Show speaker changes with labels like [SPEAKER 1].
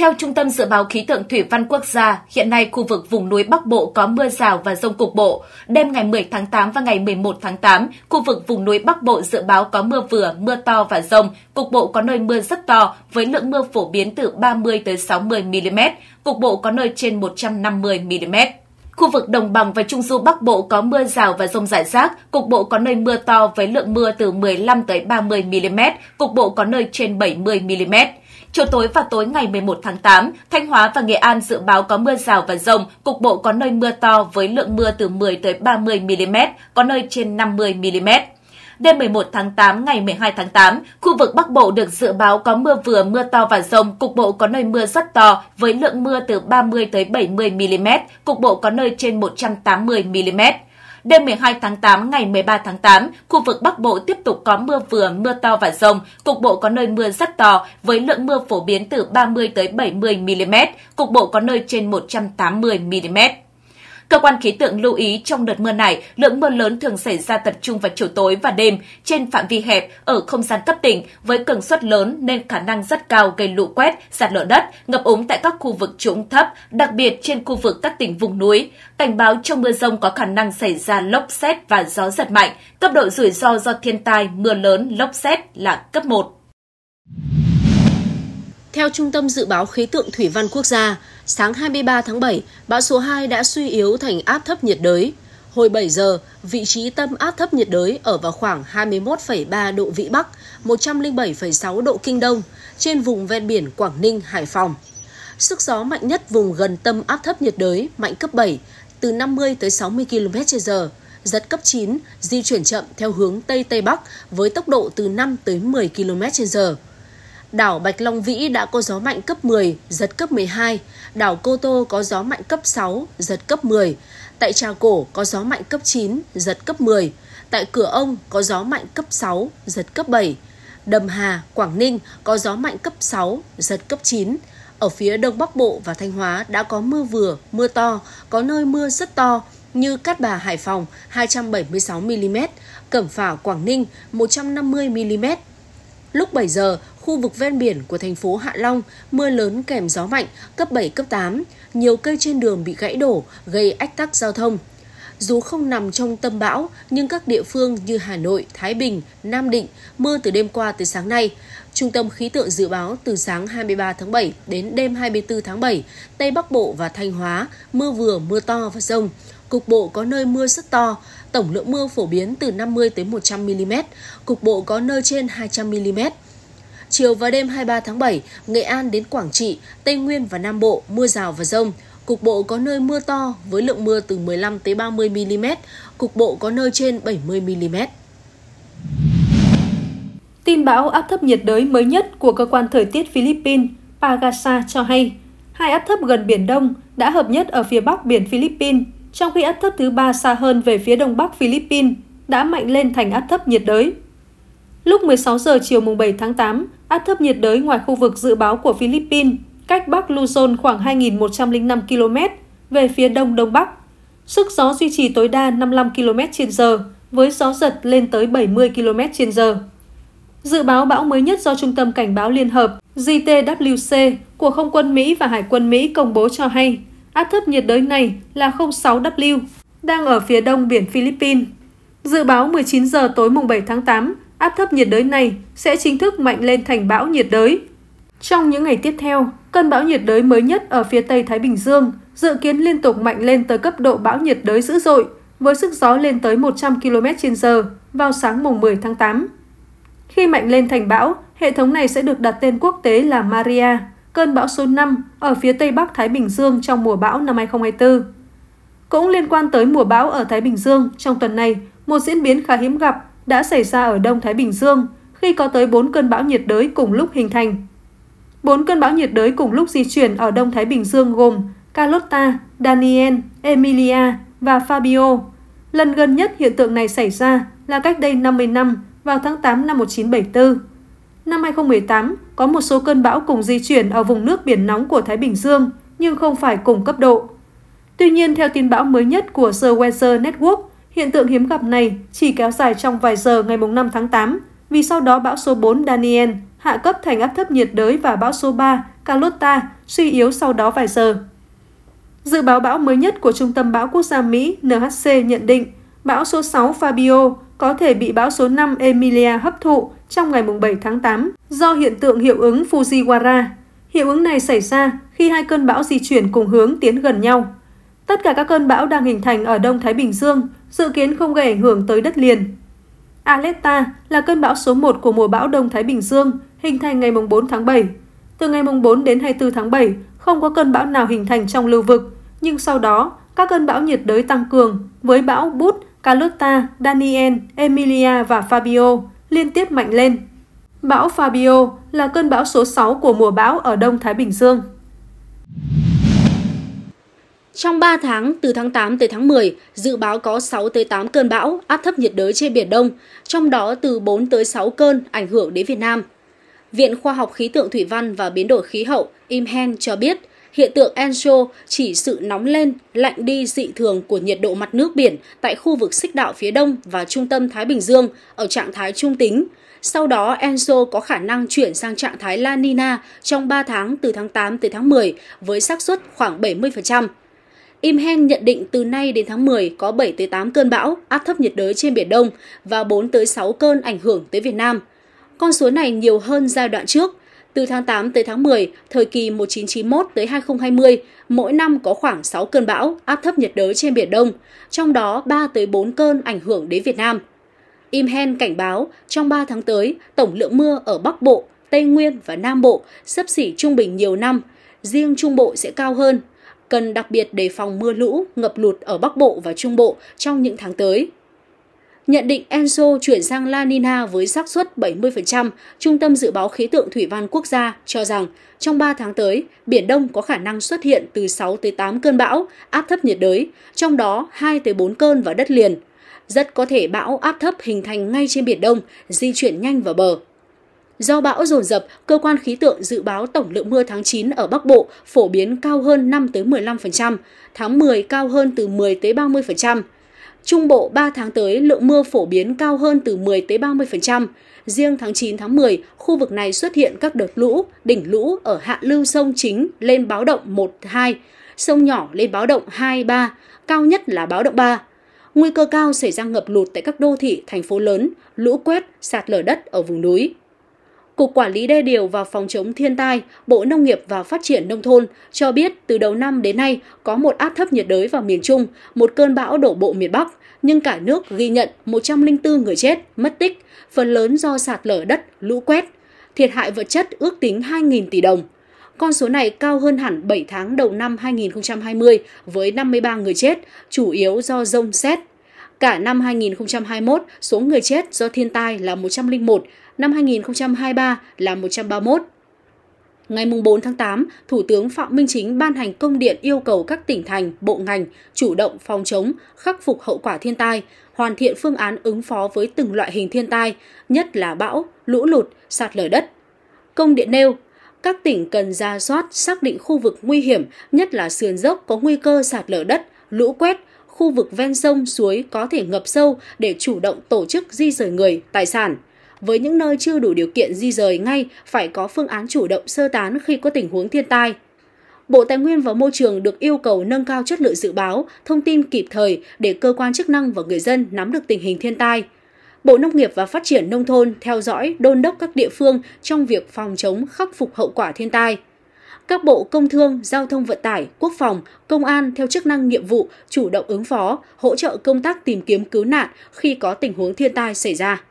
[SPEAKER 1] Theo Trung tâm Dự báo Khí tượng Thủy văn Quốc gia, hiện nay khu vực vùng núi Bắc Bộ có mưa rào và rông cục bộ. Đêm ngày 10 tháng 8 và ngày 11 tháng 8, khu vực vùng núi Bắc Bộ dự báo có mưa vừa, mưa to và rông. Cục bộ có nơi mưa rất to, với lượng mưa phổ biến từ 30 tới 60 mm, cục bộ có nơi trên 150 mm. Khu vực đồng bằng và trung du Bắc Bộ có mưa rào và rông rải rác, cục bộ có nơi mưa to với lượng mưa từ 15 tới 30 mm, cục bộ có nơi trên 70 mm. Chiều tối và tối ngày 11 tháng 8, Thanh Hóa và Nghệ An dự báo có mưa rào và rông, cục bộ có nơi mưa to với lượng mưa từ 10 tới 30 mm, có nơi trên 50 mm. Đêm 11 tháng 8, ngày 12 tháng 8, khu vực Bắc Bộ được dự báo có mưa vừa, mưa to và rông, cục bộ có nơi mưa rất to với lượng mưa từ 30 tới 70 mm, cục bộ có nơi trên 180 mm. Đêm 12 tháng 8, ngày 13 tháng 8, khu vực Bắc Bộ tiếp tục có mưa vừa, mưa to và rông. Cục bộ có nơi mưa rất to, với lượng mưa phổ biến từ 30 tới 70 mm, cục bộ có nơi trên 180 mm. Cơ quan khí tượng lưu ý trong đợt mưa này, lượng mưa lớn thường xảy ra tập trung vào chiều tối và đêm trên phạm vi hẹp ở không gian cấp tỉnh với cường suất lớn nên khả năng rất cao gây lũ quét, sạt lở đất, ngập úng tại các khu vực trũng thấp, đặc biệt trên khu vực các tỉnh vùng núi. Cảnh báo trong mưa rông có khả năng xảy ra lốc xét và gió giật mạnh.
[SPEAKER 2] Cấp độ rủi ro do thiên tai, mưa lớn, lốc xét là cấp 1. Theo Trung tâm Dự báo Khí tượng Thủy văn Quốc gia, sáng 23 tháng 7, bão số 2 đã suy yếu thành áp thấp nhiệt đới. Hồi 7 giờ, vị trí tâm áp thấp nhiệt đới ở vào khoảng 21,3 độ Vĩ Bắc, 107,6 độ Kinh Đông, trên vùng ven biển Quảng Ninh, Hải Phòng. Sức gió mạnh nhất vùng gần tâm áp thấp nhiệt đới mạnh cấp 7, từ 50 tới 60 km/h, giật cấp 9, di chuyển chậm theo hướng Tây Tây Bắc với tốc độ từ 5 tới 10 km/h Đảo Bạch Long Vĩ đã có gió mạnh cấp 10, giật cấp 12. Đảo Cô Tô có gió mạnh cấp 6, giật cấp 10. Tại Trà Cổ có gió mạnh cấp 9, giật cấp 10. Tại Cửa Ông có gió mạnh cấp 6, giật cấp 7. Đầm Hà, Quảng Ninh có gió mạnh cấp 6, giật cấp 9. Ở phía Đông Bắc Bộ và Thanh Hóa đã có mưa vừa, mưa to, có nơi mưa rất to như Cát Bà Hải Phòng 276 mm, Cẩm Phả Quảng Ninh 150 mm. Lúc 7 giờ, khu vực ven biển của thành phố Hạ Long, mưa lớn kèm gió mạnh, cấp 7, cấp 8. Nhiều cây trên đường bị gãy đổ, gây ách tắc giao thông. Dù không nằm trong tâm bão, nhưng các địa phương như Hà Nội, Thái Bình, Nam Định mưa từ đêm qua tới sáng nay. Trung tâm khí tượng dự báo từ sáng 23 tháng 7 đến đêm 24 tháng 7, Tây Bắc Bộ và Thanh Hóa mưa vừa, mưa to và rông. Cục bộ có nơi mưa rất to, tổng lượng mưa phổ biến từ 50 tới 100 mm, cục bộ có nơi trên 200 mm Chiều và đêm 23 tháng 7, Nghệ An đến Quảng Trị, Tây Nguyên và Nam Bộ mưa rào và rông. Cục bộ có nơi mưa to với lượng mưa từ 15 tới 30 mm, cục bộ có nơi trên 70 mm.
[SPEAKER 3] Tin bão áp thấp nhiệt đới mới nhất của cơ quan thời tiết Philippines Pagasa cho hay, hai áp thấp gần Biển Đông đã hợp nhất ở phía bắc biển Philippines, trong khi áp thấp thứ ba xa hơn về phía đông bắc Philippines đã mạnh lên thành áp thấp nhiệt đới. Lúc 16 giờ chiều mùng 7 tháng 8, áp thấp nhiệt đới ngoài khu vực dự báo của Philippines, cách Bắc Luzon khoảng 2.105 km, về phía đông đông bắc. Sức gió duy trì tối đa 55 km h với gió giật lên tới 70 km h Dự báo bão mới nhất do Trung tâm Cảnh báo Liên Hợp JTWC của Không quân Mỹ và Hải quân Mỹ công bố cho hay áp thấp nhiệt đới này là 06W, đang ở phía đông biển Philippines. Dự báo 19 giờ tối mùng 7 tháng 8, áp thấp nhiệt đới này sẽ chính thức mạnh lên thành bão nhiệt đới. Trong những ngày tiếp theo, cơn bão nhiệt đới mới nhất ở phía Tây Thái Bình Dương dự kiến liên tục mạnh lên tới cấp độ bão nhiệt đới dữ dội, với sức gió lên tới 100 km h vào sáng mùng 10 tháng 8. Khi mạnh lên thành bão, hệ thống này sẽ được đặt tên quốc tế là Maria, cơn bão số 5 ở phía Tây Bắc Thái Bình Dương trong mùa bão năm 2024. Cũng liên quan tới mùa bão ở Thái Bình Dương, trong tuần này, một diễn biến khá hiếm gặp đã xảy ra ở Đông Thái Bình Dương khi có tới 4 cơn bão nhiệt đới cùng lúc hình thành. 4 cơn bão nhiệt đới cùng lúc di chuyển ở Đông Thái Bình Dương gồm Carlotta, Daniel, Emilia và Fabio. Lần gần nhất hiện tượng này xảy ra là cách đây 50 năm vào tháng 8 năm 1974. Năm 2018, có một số cơn bão cùng di chuyển ở vùng nước biển nóng của Thái Bình Dương, nhưng không phải cùng cấp độ. Tuy nhiên, theo tin bão mới nhất của Sir Weather Network, Hiện tượng hiếm gặp này chỉ kéo dài trong vài giờ ngày 5 tháng 8, vì sau đó bão số 4 Daniel hạ cấp thành áp thấp nhiệt đới và bão số 3 Carlota suy yếu sau đó vài giờ. Dự báo bão mới nhất của Trung tâm Bão Quốc gia Mỹ NHC nhận định bão số 6 Fabio có thể bị bão số 5 Emilia hấp thụ trong ngày 7 tháng 8 do hiện tượng hiệu ứng Fujiwara. Hiệu ứng này xảy ra khi hai cơn bão di chuyển cùng hướng tiến gần nhau. Tất cả các cơn bão đang hình thành ở Đông Thái Bình Dương dự kiến không gây ảnh hưởng tới đất liền. Aleta là cơn bão số 1 của mùa bão Đông Thái Bình Dương, hình thành ngày 4 tháng 7. Từ ngày 4 đến 24 tháng 7, không có cơn bão nào hình thành trong lưu vực, nhưng sau đó, các cơn bão nhiệt đới tăng cường với bão Bút, Carlotta, Daniel, Emilia và Fabio liên tiếp mạnh lên. Bão Fabio là cơn bão số 6 của mùa bão ở Đông Thái Bình Dương. Trong
[SPEAKER 2] 3 tháng, từ tháng 8 tới tháng 10, dự báo có 6 tới 8 cơn bão, áp thấp nhiệt đới trên Biển Đông, trong đó từ 4 tới 6 cơn ảnh hưởng đến Việt Nam. Viện Khoa học Khí tượng Thủy văn và Biến đổi Khí hậu IMHEN cho biết, hiện tượng Enso chỉ sự nóng lên, lạnh đi dị thường của nhiệt độ mặt nước biển tại khu vực xích đạo phía đông và trung tâm Thái Bình Dương ở trạng thái trung tính. Sau đó, Enso có khả năng chuyển sang trạng thái La Nina trong 3 tháng từ tháng 8 tới tháng 10 với xác suất khoảng 70%. Im Hen nhận định từ nay đến tháng 10 có 7 tới 8 cơn bão, áp thấp nhiệt đới trên biển Đông và 4 tới 6 cơn ảnh hưởng tới Việt Nam. Con số này nhiều hơn giai đoạn trước. Từ tháng 8 tới tháng 10, thời kỳ 1991 tới 2020, mỗi năm có khoảng 6 cơn bão, áp thấp nhiệt đới trên biển Đông, trong đó 3 tới 4 cơn ảnh hưởng đến Việt Nam. Im Hen cảnh báo trong 3 tháng tới, tổng lượng mưa ở Bắc Bộ, Tây Nguyên và Nam Bộ sấp xỉ trung bình nhiều năm, riêng Trung Bộ sẽ cao hơn cần đặc biệt đề phòng mưa lũ, ngập lụt ở Bắc Bộ và Trung Bộ trong những tháng tới. Nhận định Enso chuyển sang La Nina với xác suất 70%, Trung tâm Dự báo Khí tượng Thủy văn Quốc gia cho rằng trong 3 tháng tới, Biển Đông có khả năng xuất hiện từ 6 tới 8 cơn bão, áp thấp nhiệt đới, trong đó 2 tới 4 cơn vào đất liền. Rất có thể bão áp thấp hình thành ngay trên Biển Đông, di chuyển nhanh vào bờ. Do bão dồn dập, cơ quan khí tượng dự báo tổng lượng mưa tháng 9 ở Bắc Bộ phổ biến cao hơn 5 tới 15%, tháng 10 cao hơn từ 10 tới 30%. Trung Bộ 3 tháng tới lượng mưa phổ biến cao hơn từ 10 tới 30%. Riêng tháng 9 tháng 10, khu vực này xuất hiện các đợt lũ, đỉnh lũ ở hạ lưu sông chính lên báo động 1 2, sông nhỏ lên báo động 2 3, cao nhất là báo động 3. Nguy cơ cao xảy ra ngập lụt tại các đô thị, thành phố lớn, lũ quét, sạt lở đất ở vùng núi. Cục Quản lý đê điều và Phòng chống thiên tai, Bộ Nông nghiệp và Phát triển Nông thôn cho biết từ đầu năm đến nay có một áp thấp nhiệt đới vào miền Trung, một cơn bão đổ bộ miền Bắc, nhưng cả nước ghi nhận 104 người chết, mất tích, phần lớn do sạt lở đất, lũ quét. Thiệt hại vật chất ước tính 2.000 tỷ đồng. Con số này cao hơn hẳn 7 tháng đầu năm 2020 với 53 người chết, chủ yếu do rông xét, Cả năm 2021, số người chết do thiên tai là 101, năm 2023 là 131. Ngày 4 tháng 8, Thủ tướng Phạm Minh Chính ban hành công điện yêu cầu các tỉnh thành, bộ ngành chủ động phòng chống, khắc phục hậu quả thiên tai, hoàn thiện phương án ứng phó với từng loại hình thiên tai, nhất là bão, lũ lụt, sạt lở đất. Công điện nêu, các tỉnh cần ra soát, xác định khu vực nguy hiểm, nhất là sườn dốc có nguy cơ sạt lở đất, lũ quét, khu vực ven sông, suối có thể ngập sâu để chủ động tổ chức di rời người, tài sản. Với những nơi chưa đủ điều kiện di rời ngay, phải có phương án chủ động sơ tán khi có tình huống thiên tai. Bộ Tài nguyên và Môi trường được yêu cầu nâng cao chất lượng dự báo, thông tin kịp thời để cơ quan chức năng và người dân nắm được tình hình thiên tai. Bộ Nông nghiệp và Phát triển Nông thôn theo dõi, đôn đốc các địa phương trong việc phòng chống khắc phục hậu quả thiên tai các bộ Công Thương, Giao thông Vận tải, Quốc phòng, Công an theo chức năng nhiệm vụ chủ động ứng phó, hỗ trợ công tác tìm kiếm cứu nạn khi có tình huống thiên tai xảy ra.